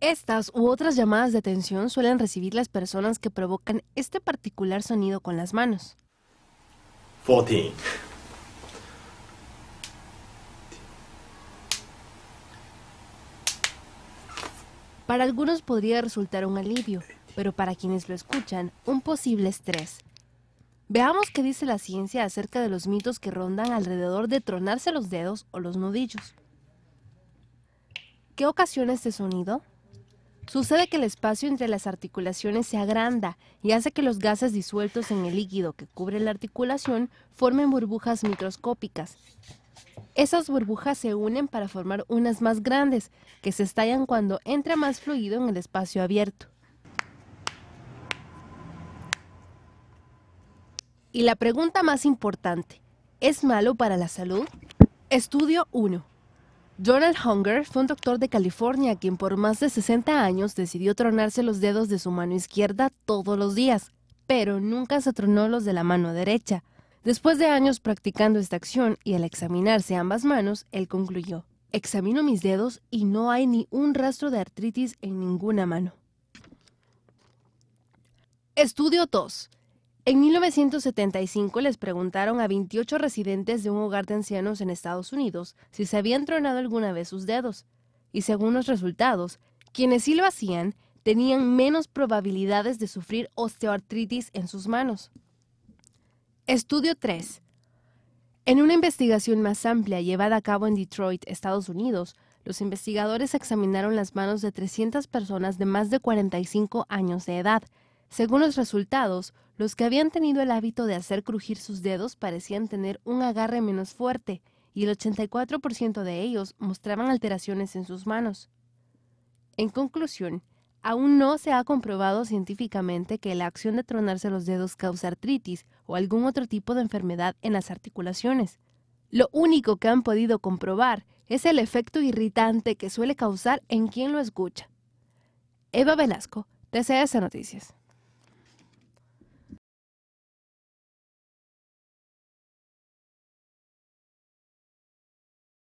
Estas u otras llamadas de atención suelen recibir las personas que provocan este particular sonido con las manos. Para algunos podría resultar un alivio, pero para quienes lo escuchan, un posible estrés. Veamos qué dice la ciencia acerca de los mitos que rondan alrededor de tronarse los dedos o los nudillos. ¿Qué ocasiona este sonido? Sucede que el espacio entre las articulaciones se agranda y hace que los gases disueltos en el líquido que cubre la articulación formen burbujas microscópicas. Esas burbujas se unen para formar unas más grandes, que se estallan cuando entra más fluido en el espacio abierto. Y la pregunta más importante, ¿es malo para la salud? Estudio 1. Donald Hunger fue un doctor de California quien por más de 60 años decidió tronarse los dedos de su mano izquierda todos los días, pero nunca se tronó los de la mano derecha. Después de años practicando esta acción y al examinarse ambas manos, él concluyó, examino mis dedos y no hay ni un rastro de artritis en ninguna mano. Estudio 2. En 1975 les preguntaron a 28 residentes de un hogar de ancianos en Estados Unidos si se habían tronado alguna vez sus dedos, y según los resultados, quienes sí lo hacían tenían menos probabilidades de sufrir osteoartritis en sus manos. Estudio 3. En una investigación más amplia llevada a cabo en Detroit, Estados Unidos, los investigadores examinaron las manos de 300 personas de más de 45 años de edad. Según los resultados, los que habían tenido el hábito de hacer crujir sus dedos parecían tener un agarre menos fuerte, y el 84% de ellos mostraban alteraciones en sus manos. En conclusión, aún no se ha comprobado científicamente que la acción de tronarse los dedos causa artritis o algún otro tipo de enfermedad en las articulaciones. Lo único que han podido comprobar es el efecto irritante que suele causar en quien lo escucha. Eva Velasco, TCS Noticias.